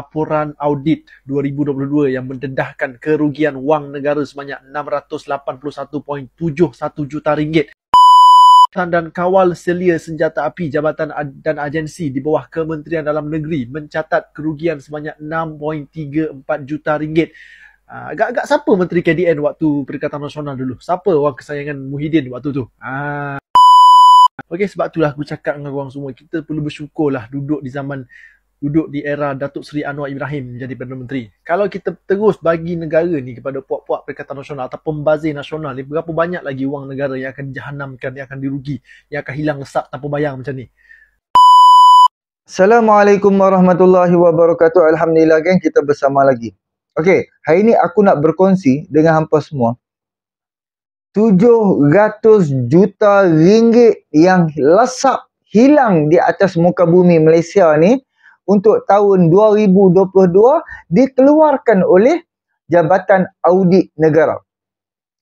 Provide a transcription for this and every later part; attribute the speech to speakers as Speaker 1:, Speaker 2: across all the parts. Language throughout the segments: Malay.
Speaker 1: laporan audit 2022 yang mendedahkan kerugian wang negara sebanyak 681.71 juta ringgit. Dan kawal selia senjata api jabatan dan agensi di bawah Kementerian Dalam Negeri mencatat kerugian sebanyak 6.34 juta ringgit. Ah, agak-agak siapa Menteri KDN waktu Perikatan Nasional dulu? Siapa orang kesayangan Muhyiddin waktu tu? Ah. sebab itulah aku cakap dengan korang semua kita perlu bersyukur lah duduk di zaman duduk di era Datuk Seri Anwar Ibrahim menjadi Perdana Menteri. Kalau kita terus bagi negara ni kepada puak-puak Perikatan Nasional atau pembazir nasional ni, berapa banyak lagi wang negara yang akan dijahannamkan, yang akan dirugi, yang akan hilang lesap tanpa bayang macam ni.
Speaker 2: Assalamualaikum warahmatullahi wabarakatuh. Alhamdulillah geng, kita bersama lagi. Okey, hari ni aku nak berkongsi dengan hampa semua 700 juta ringgit yang lesap hilang di atas muka bumi Malaysia ni untuk tahun 2022 dikeluarkan oleh Jabatan Audit Negara.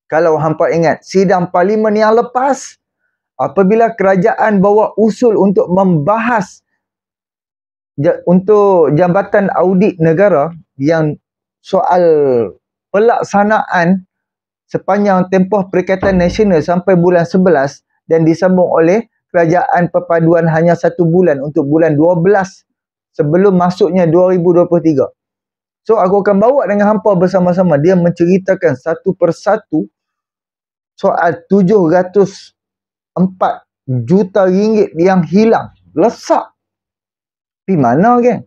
Speaker 2: Kalau hampa ingat, sidang parlimen yang lepas apabila kerajaan bawa usul untuk membahas untuk Jabatan Audit Negara yang soal pelaksanaan sepanjang tempoh Perikatan Nasional sampai bulan 11 dan disambung oleh kerajaan perpaduan hanya satu bulan untuk bulan sebelum masuknya 2023. So aku akan bawa dengan hampa bersama-sama dia menceritakan satu persatu soal 704 juta ringgit yang hilang. Lesak. Di mana geng?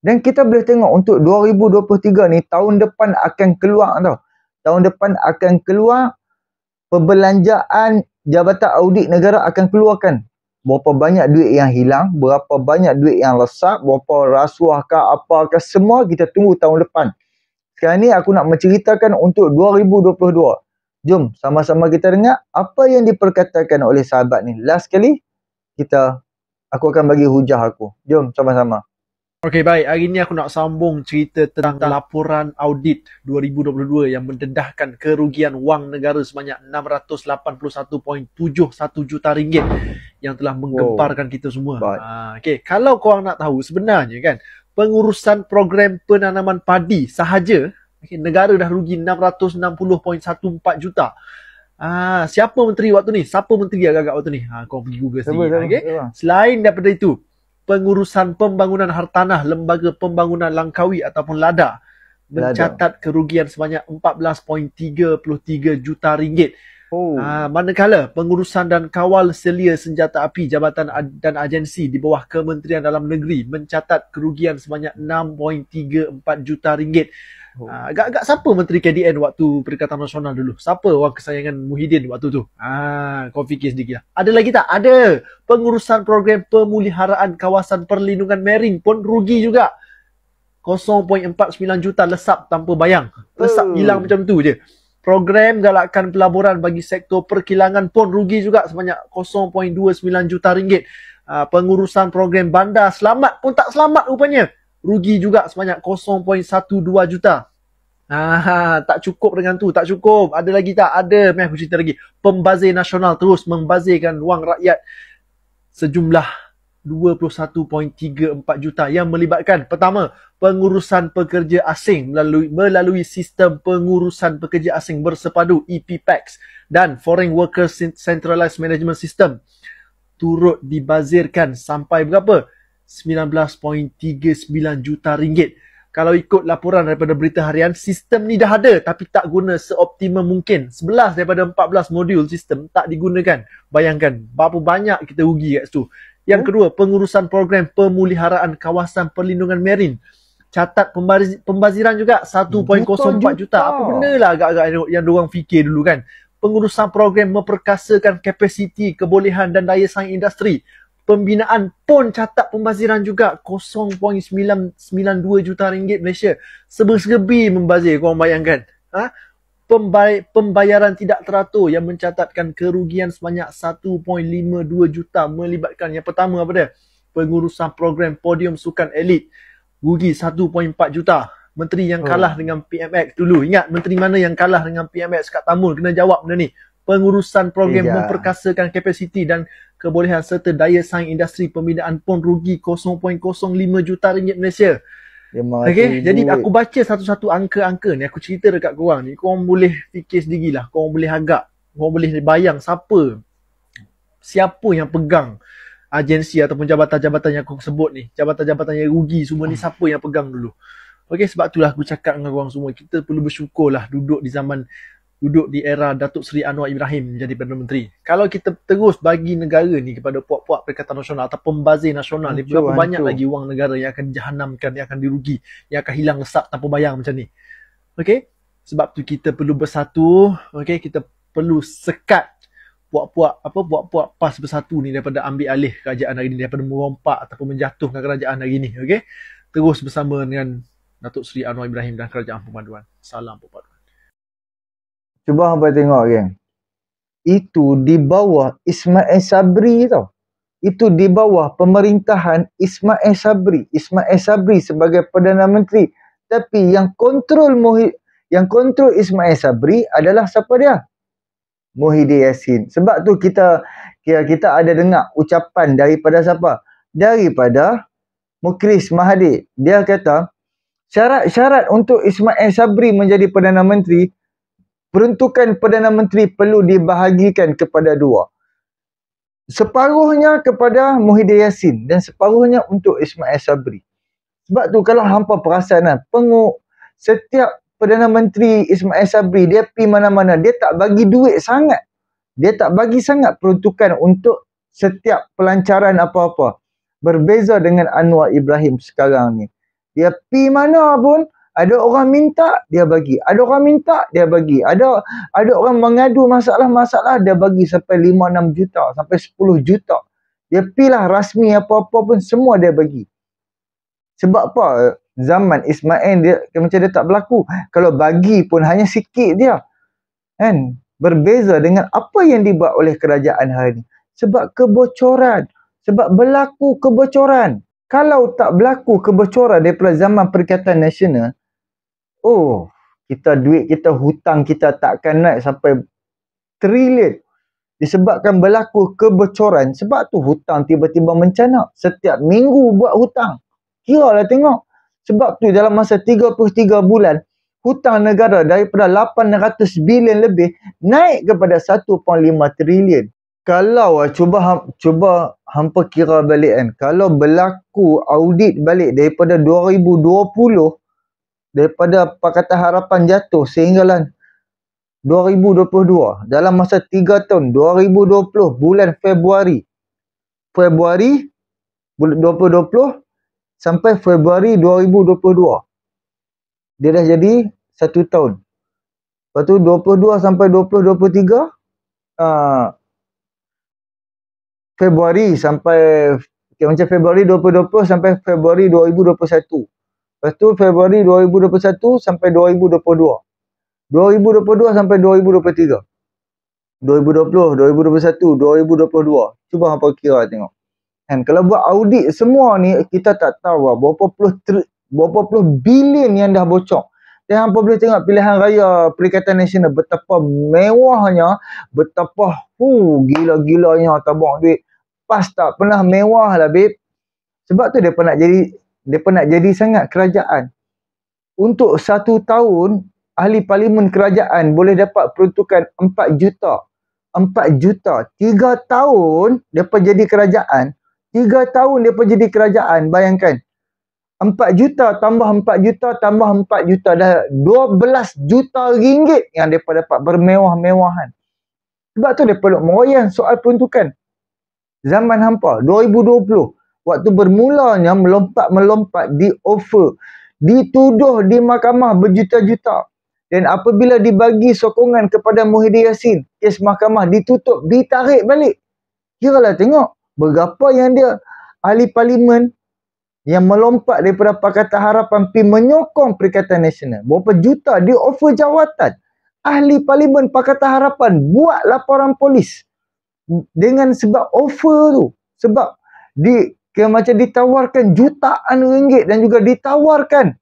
Speaker 2: Dan kita boleh tengok untuk 2023 ni tahun depan akan keluar tau. Tahun depan akan keluar perbelanjaan Jabatan Audit Negara akan keluarkan berapa banyak duit yang hilang, berapa banyak duit yang lesak, berapa rasuah ke apa ke semua kita tunggu tahun depan. Sekarang ni aku nak menceritakan untuk 2022. Jom sama-sama kita dengar apa yang diperkatakan oleh sahabat ni. Last kali kita aku akan bagi hujah aku. Jom sama-sama.
Speaker 1: Okey baik, hari ni aku nak sambung cerita tentang laporan audit 2022 yang mendedahkan kerugian wang negara sebanyak 681.71 juta ringgit yang telah menggemparkan wow. kita semua. Ha, Okey, kalau korang nak tahu sebenarnya kan, pengurusan program penanaman padi sahaja okay, negara dah rugi 660.14 juta. Ah, siapa menteri waktu ni? Siapa menteri agak-agak waktu ni? Ha, ah, kau pergi Google sini. Okay. Selain daripada itu, pengurusan pembangunan hartanah Lembaga Pembangunan Langkawi ataupun LADA mencatat Lada. kerugian sebanyak 14.33 juta ringgit. Oh. Uh, manakala pengurusan dan kawal selia senjata api jabatan dan agensi di bawah Kementerian Dalam Negeri mencatat kerugian sebanyak 6.34 juta ringgit. Oh. Ah, agak-agak siapa Menteri KDN waktu Perikatan Nasional dulu? Siapa orang kesayangan Muhyiddin waktu tu? Ah, kau fikir sedikit lah. Ada lagi tak? Ada. Pengurusan program pemuliharaan kawasan perlindungan Merin pun rugi juga. 0.49 juta lesap tanpa bayang. Lesap oh. hilang macam tu je. Program galakkan pelaburan bagi sektor perkilangan pun rugi juga sebanyak 0.29 juta ringgit. Ah, pengurusan program bandar selamat pun tak selamat rupanya rugi juga sebanyak 0.12 juta. Ah, tak cukup dengan tu, tak cukup. Ada lagi tak? Ada, mai cerita lagi. Pembazir nasional terus membazirkan wang rakyat sejumlah 21.34 juta yang melibatkan pertama pengurusan pekerja asing melalui melalui sistem pengurusan pekerja asing bersepadu EPPEX dan Foreign Workers Centralized Management System turut dibazirkan sampai berapa? 19.39 juta ringgit. Kalau ikut laporan daripada berita harian, sistem ni dah ada tapi tak guna seoptimal mungkin. 11 daripada 14 modul sistem tak digunakan. Bayangkan berapa banyak kita rugi kat situ. Yang kedua, pengurusan program pemuliharaan kawasan perlindungan marin. Catat pembaziz- pembaziran juga 1.04 juta. juta. Apa benda lah agak-agak yang, yang diorang fikir dulu kan. Pengurusan program memperkasakan kapasiti, kebolehan dan daya saing industri pembinaan pun catat pembaziran juga 0.992 juta ringgit Malaysia sebesar sebersegebi membazir kau bayangkan ha Pembay- pembayaran tidak teratur yang mencatatkan kerugian sebanyak 1.52 juta melibatkan yang pertama apa dia pengurusan program podium sukan elit rugi 1.4 juta menteri yang oh. kalah hmm. dengan PMX dulu ingat menteri mana yang kalah dengan PMX kat Tamul kena jawab benda ni pengurusan program yeah. memperkasakan kapasiti dan kebolehan serta daya saing industri pembinaan pun rugi 0.05 juta ringgit Malaysia. Ya, okay. Jadi aku baca satu-satu angka-angka ni aku cerita dekat korang ni korang boleh fikir lah. korang boleh agak korang boleh bayang siapa siapa yang pegang agensi ataupun jabatan-jabatan yang aku sebut ni jabatan-jabatan yang rugi semua ni siapa yang pegang dulu Okey sebab itulah aku cakap dengan korang semua kita perlu bersyukurlah duduk di zaman duduk di era Datuk Seri Anwar Ibrahim menjadi Perdana Menteri. Kalau kita terus bagi negara ni kepada puak-puak Perikatan Nasional atau pembazir nasional hancur, ni berapa banyak lagi wang negara yang akan dijahannamkan, yang akan dirugi, yang akan hilang lesak tanpa bayang macam ni. Okey? Sebab tu kita perlu bersatu, okey? Kita perlu sekat puak-puak apa puak-puak PAS bersatu ni daripada ambil alih kerajaan hari ni daripada merompak ataupun menjatuhkan kerajaan hari ni, okey? Terus bersama dengan Datuk Seri Anwar Ibrahim dan Kerajaan Pemaduan. Salam perpaduan.
Speaker 2: Cuba hangpa tengok geng. Itu di bawah Ismail Sabri tau. Itu di bawah pemerintahan Ismail Sabri. Ismail Sabri sebagai Perdana Menteri. Tapi yang kontrol Muhyiddin yang kontrol Ismail Sabri adalah siapa dia? Muhyiddin Yassin. Sebab tu kita kita ada dengar ucapan daripada siapa? Daripada Mukris Mahathir. Dia kata syarat-syarat untuk Ismail Sabri menjadi Perdana Menteri peruntukan Perdana Menteri perlu dibahagikan kepada dua. Separuhnya kepada Muhyiddin Yassin dan separuhnya untuk Ismail Sabri. Sebab tu kalau hampa perasan lah, pengu, setiap Perdana Menteri Ismail Sabri dia pergi mana-mana, dia tak bagi duit sangat. Dia tak bagi sangat peruntukan untuk setiap pelancaran apa-apa. Berbeza dengan Anwar Ibrahim sekarang ni. Dia pergi mana pun, ada orang minta, dia bagi. Ada orang minta, dia bagi. Ada ada orang mengadu masalah-masalah, dia bagi sampai 5-6 juta, sampai 10 juta. Dia pilih rasmi apa-apa pun, semua dia bagi. Sebab apa? Zaman Ismail, dia, macam dia tak berlaku. Kalau bagi pun hanya sikit dia. Kan? Berbeza dengan apa yang dibuat oleh kerajaan hari ini. Sebab kebocoran. Sebab berlaku kebocoran. Kalau tak berlaku kebocoran daripada zaman Perikatan Nasional, Oh, kita duit kita hutang kita takkan naik sampai trilion. Disebabkan berlaku kebocoran sebab tu hutang tiba-tiba mencanak. Setiap minggu buat hutang. Kira lah tengok. Sebab tu dalam masa 33 bulan hutang negara daripada 800 bilion lebih naik kepada 1.5 trilion. Kalau eh, cuba cuba hampa kira balik kan. Kalau berlaku audit balik daripada 2020 daripada Pakatan Harapan jatuh sehinggalah 2022 dalam masa 3 tahun 2020 bulan Februari Februari bulan 2020 sampai Februari 2022 dia dah jadi 1 tahun lepas tu 22 sampai 2023 uh, ah, Februari sampai macam Februari 2020 sampai Februari Lepas tu Februari 2021 sampai 2022. 2022 sampai 2023. 2020, 2021, 2022. Cuba hampa kira tengok. Kan kalau buat audit semua ni kita tak tahu lah berapa puluh tri, berapa puluh bilion yang dah bocor. Dan hampa boleh tengok pilihan raya Perikatan Nasional betapa mewahnya, betapa hu gila-gilanya tabung duit. Pas tak pernah mewah lah babe. Sebab tu dia pernah jadi mereka nak jadi sangat kerajaan. Untuk satu tahun, ahli parlimen kerajaan boleh dapat peruntukan empat juta. empat juta. tiga tahun dia mereka jadi kerajaan. tiga tahun dia mereka jadi kerajaan. Bayangkan. empat juta tambah empat juta tambah empat juta. Dah belas juta ringgit yang mereka dapat bermewah-mewahan. Sebab tu dia perlu meroyan soal peruntukan. Zaman hampa 2020 waktu bermulanya melompat-melompat di offer, dituduh di mahkamah berjuta-juta. Dan apabila dibagi sokongan kepada Muhyiddin Yassin, kes mahkamah ditutup, ditarik balik. Kiralah tengok berapa yang dia ahli parlimen yang melompat daripada Pakatan Harapan pi menyokong Perikatan Nasional. Berapa juta dia offer jawatan. Ahli parlimen Pakatan Harapan buat laporan polis dengan sebab offer tu. Sebab di ke macam ditawarkan jutaan ringgit dan juga ditawarkan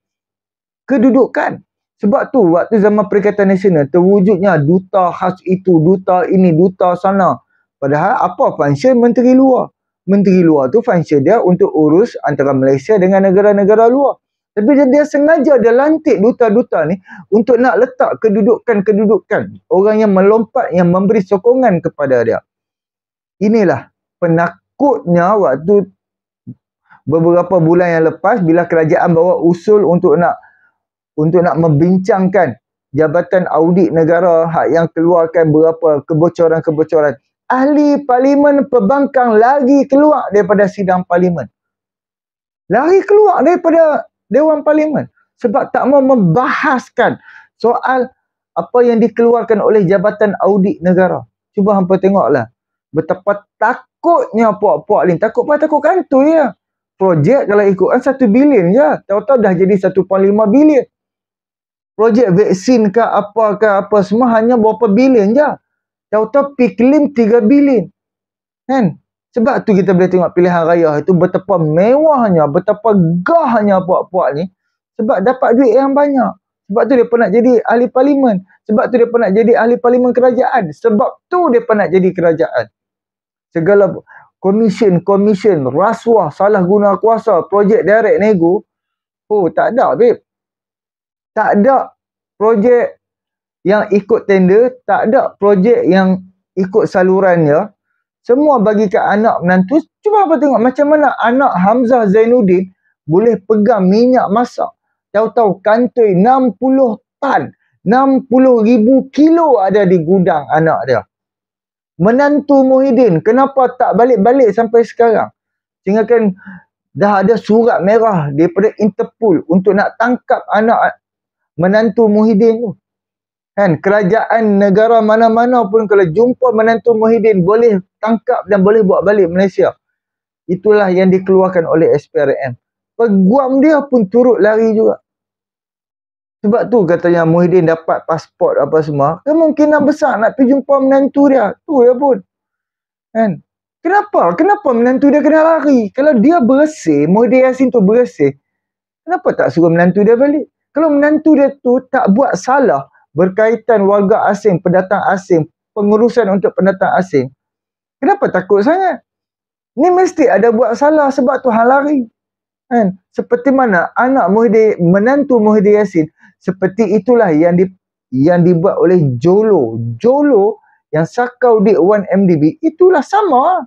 Speaker 2: kedudukan. Sebab tu waktu zaman Perikatan Nasional terwujudnya duta khas itu, duta ini, duta sana. Padahal apa function menteri luar? Menteri luar tu function dia untuk urus antara Malaysia dengan negara-negara luar. Tapi dia, dia sengaja dia lantik duta-duta ni untuk nak letak kedudukan-kedudukan orang yang melompat yang memberi sokongan kepada dia. Inilah penakutnya waktu beberapa bulan yang lepas bila kerajaan bawa usul untuk nak untuk nak membincangkan Jabatan Audit Negara hak yang keluarkan beberapa kebocoran-kebocoran. Ahli Parlimen Pembangkang lagi keluar daripada sidang Parlimen. lagi keluar daripada Dewan Parlimen sebab tak mau membahaskan soal apa yang dikeluarkan oleh Jabatan Audit Negara. Cuba hampa tengoklah. Betapa takutnya puak-puak lain. Takut apa? Takut kantoi ya projek kalau ikutkan 1 bilion je. Tahu-tahu dah jadi 1.5 bilion. Projek vaksin ke apa ke apa semua hanya berapa bilion je. Tahu-tahu piklim 3 bilion. Kan? Sebab tu kita boleh tengok pilihan raya itu betapa mewahnya, betapa gahnya puak-puak ni. Sebab dapat duit yang banyak. Sebab tu dia nak jadi ahli parlimen. Sebab tu dia nak jadi ahli parlimen kerajaan. Sebab tu dia nak jadi kerajaan. Segala komisen komisen rasuah salah guna kuasa projek direct nego oh tak ada beb tak ada projek yang ikut tender tak ada projek yang ikut salurannya semua bagi kat anak menantu cuba apa tengok macam mana anak Hamzah Zainuddin boleh pegang minyak masak tahu-tahu kantoi 60 tan 60 ribu kilo ada di gudang anak dia menantu Muhyiddin kenapa tak balik-balik sampai sekarang Tinggalkan dah ada surat merah daripada Interpol untuk nak tangkap anak menantu Muhyiddin tu kan kerajaan negara mana-mana pun kalau jumpa menantu Muhyiddin boleh tangkap dan boleh buat balik Malaysia itulah yang dikeluarkan oleh SPRM peguam dia pun turut lari juga sebab tu katanya Muhyiddin dapat pasport apa semua. Kemungkinan besar nak pergi jumpa menantu dia. Tu ya pun. Kan? Kenapa? Kenapa menantu dia kena lari? Kalau dia bersih, Muhyiddin Yassin tu bersih. Kenapa tak suruh menantu dia balik? Kalau menantu dia tu tak buat salah berkaitan warga asing, pendatang asing, pengurusan untuk pendatang asing. Kenapa takut sangat? Ni mesti ada buat salah sebab tu hal lari. Kan? Seperti mana anak Muhyiddin, menantu Muhyiddin Yassin seperti itulah yang di, yang dibuat oleh Jolo. Jolo yang sakau duit 1MDB itulah sama.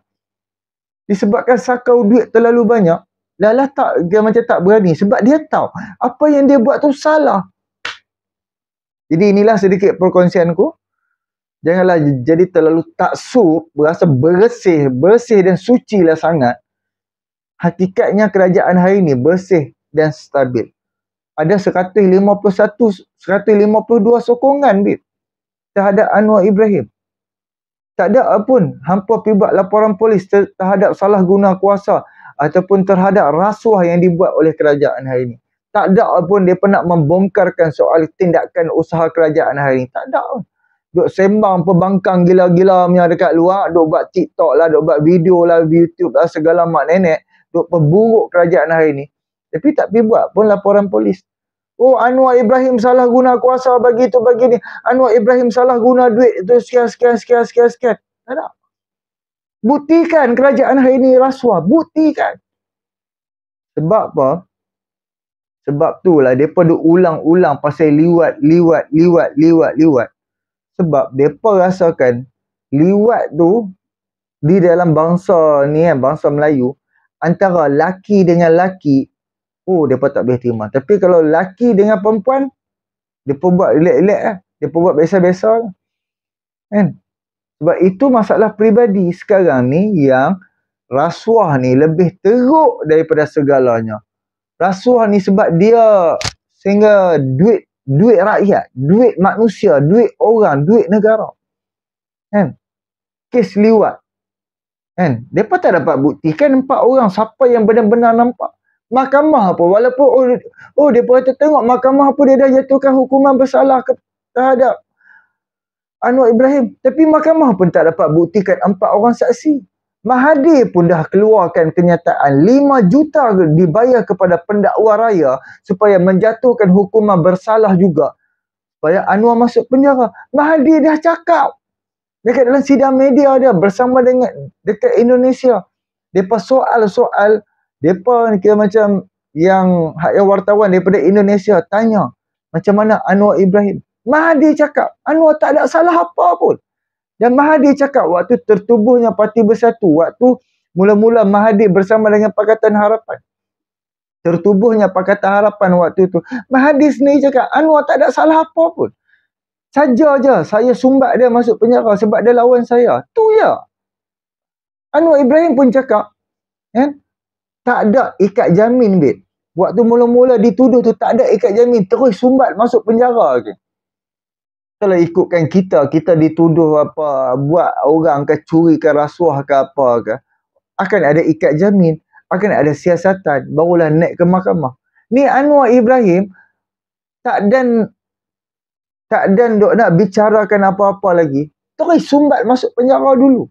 Speaker 2: Disebabkan sakau duit terlalu banyak, lalah tak dia macam tak berani sebab dia tahu apa yang dia buat tu salah. Jadi inilah sedikit perkongsianku. Janganlah jadi terlalu taksub, berasa bersih, bersih dan suci lah sangat. Hakikatnya kerajaan hari ini bersih dan stabil ada 151, 152 sokongan bit terhadap Anwar Ibrahim. Tak ada pun hampa pibat laporan polis ter- terhadap salah guna kuasa ataupun terhadap rasuah yang dibuat oleh kerajaan hari ini. Tak ada pun dia pernah membongkarkan soal tindakan usaha kerajaan hari ini. Tak ada pun. Duk sembang pembangkang gila-gila punya dekat luar, duk buat TikTok lah, duk buat video lah, YouTube lah, segala mak nenek, duk perburuk kerajaan hari ini. Tapi tak pergi buat pun laporan polis. Oh Anwar Ibrahim salah guna kuasa bagi tu bagi ni. Anwar Ibrahim salah guna duit tu sekian sekian sekian sekian sekian. Tak ada. Buktikan kerajaan hari ini rasuah. Buktikan. Sebab apa? Sebab tu lah mereka duk ulang-ulang pasal liwat, liwat, liwat, liwat, liwat. Sebab mereka rasakan liwat tu di dalam bangsa ni kan, bangsa Melayu antara laki dengan laki oh depa tak boleh terima tapi kalau laki dengan perempuan depa buat relax-relax lah depa buat biasa-biasa kan sebab itu masalah peribadi sekarang ni yang rasuah ni lebih teruk daripada segalanya rasuah ni sebab dia sehingga duit duit rakyat duit manusia duit orang duit negara kan kes liwat kan depa tak dapat buktikan empat orang siapa yang benar-benar nampak mahkamah pun walaupun oh, oh dia pun tengok mahkamah pun dia dah jatuhkan hukuman bersalah ke, terhadap Anwar Ibrahim tapi mahkamah pun tak dapat buktikan empat orang saksi Mahadi pun dah keluarkan kenyataan 5 juta dibayar kepada pendakwa raya supaya menjatuhkan hukuman bersalah juga supaya Anwar masuk penjara Mahadi dah cakap dekat dalam sidang media dia bersama dengan dekat Indonesia depa soal-soal Depa ni kira macam yang hak yang wartawan daripada Indonesia tanya macam mana Anwar Ibrahim. Mahdi cakap Anwar tak ada salah apa pun. Dan Mahdi cakap waktu tertubuhnya Parti Bersatu, waktu mula-mula Mahdi bersama dengan Pakatan Harapan. Tertubuhnya Pakatan Harapan waktu itu. Mahdi sendiri cakap Anwar tak ada salah apa pun. Saja je saya sumbat dia masuk penjara sebab dia lawan saya. Tu ya. Anwar Ibrahim pun cakap, kan? Eh? tak ada ikat jamin bit. Waktu mula-mula dituduh tu tak ada ikat jamin, terus sumbat masuk penjara ke. Kalau ikutkan kita, kita dituduh apa, buat orang ke curi ke rasuah ke apa ke, akan ada ikat jamin, akan ada siasatan, barulah naik ke mahkamah. Ni Anwar Ibrahim tak dan tak dan dok nak bicarakan apa-apa lagi. Terus sumbat masuk penjara dulu.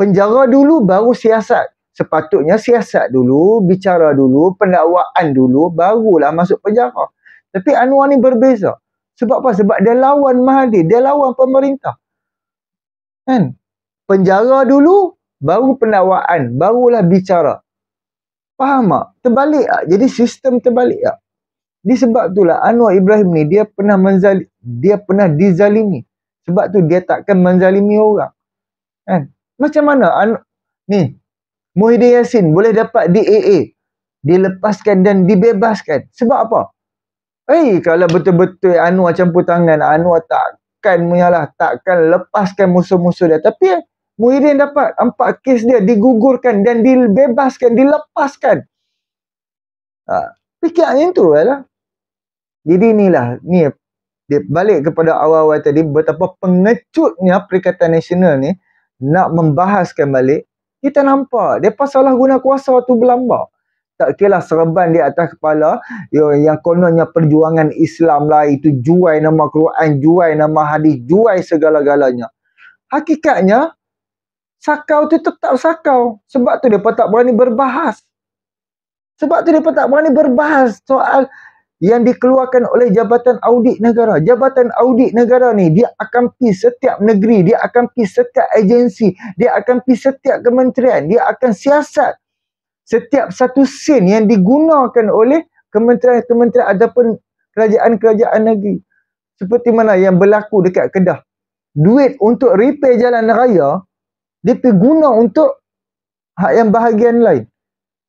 Speaker 2: Penjara dulu baru siasat sepatutnya siasat dulu, bicara dulu, pendakwaan dulu, barulah masuk penjara. Tapi Anwar ni berbeza. Sebab apa? Sebab dia lawan Mahathir, dia lawan pemerintah. Kan? Penjara dulu, baru pendakwaan, barulah bicara. Faham tak? Terbalik tak? Jadi sistem terbalik tak? Disebab itulah Anwar Ibrahim ni, dia pernah menzali, dia pernah dizalimi. Sebab tu dia takkan menzalimi orang. Kan? Macam mana? An ni, Muhyiddin Yassin boleh dapat DAA. Dilepaskan dan dibebaskan. Sebab apa? Eh, hey, kalau betul-betul Anwar campur tangan, Anwar takkan menyalah, takkan lepaskan musuh-musuh dia. Tapi eh, Muhyiddin dapat empat kes dia digugurkan dan dibebaskan, dilepaskan. Ha, fikir angin tu lah. Jadi inilah, ni dia balik kepada awal-awal tadi betapa pengecutnya Perikatan Nasional ni nak membahaskan balik kita nampak mereka salah guna kuasa waktu berlamba tak kira serban di atas kepala yang, yang kononnya perjuangan Islam lah itu juai nama Quran juai nama hadis juai segala-galanya hakikatnya sakau tu tetap sakau sebab tu mereka tak berani berbahas sebab tu mereka tak berani berbahas soal yang dikeluarkan oleh Jabatan Audit Negara. Jabatan Audit Negara ni dia akan pergi setiap negeri, dia akan pergi setiap agensi, dia akan pergi setiap kementerian, dia akan siasat setiap satu sen yang digunakan oleh kementerian-kementerian ataupun kerajaan-kerajaan negeri. Seperti mana yang berlaku dekat Kedah. Duit untuk repair jalan raya, dia pergi untuk hak yang bahagian lain.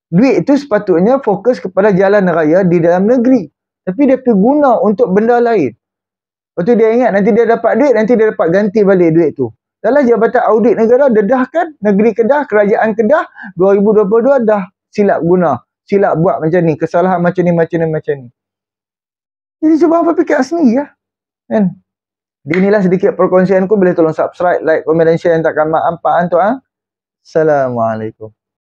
Speaker 2: Duit itu sepatutnya fokus kepada jalan raya di dalam negeri. Tapi dia pergi untuk benda lain. Lepas tu dia ingat nanti dia dapat duit, nanti dia dapat ganti balik duit tu. Dalam Jabatan Audit Negara kan? negeri Kedah, kerajaan Kedah 2022 dah silap guna. Silap buat macam ni, kesalahan macam ni, macam ni, macam ni. Jadi cuba apa fikir sendiri ya. Kan? Di inilah sedikit perkongsian ku. Boleh tolong subscribe, like, komen dan share. Yang takkan maaf, Pak Antoa. Assalamualaikum.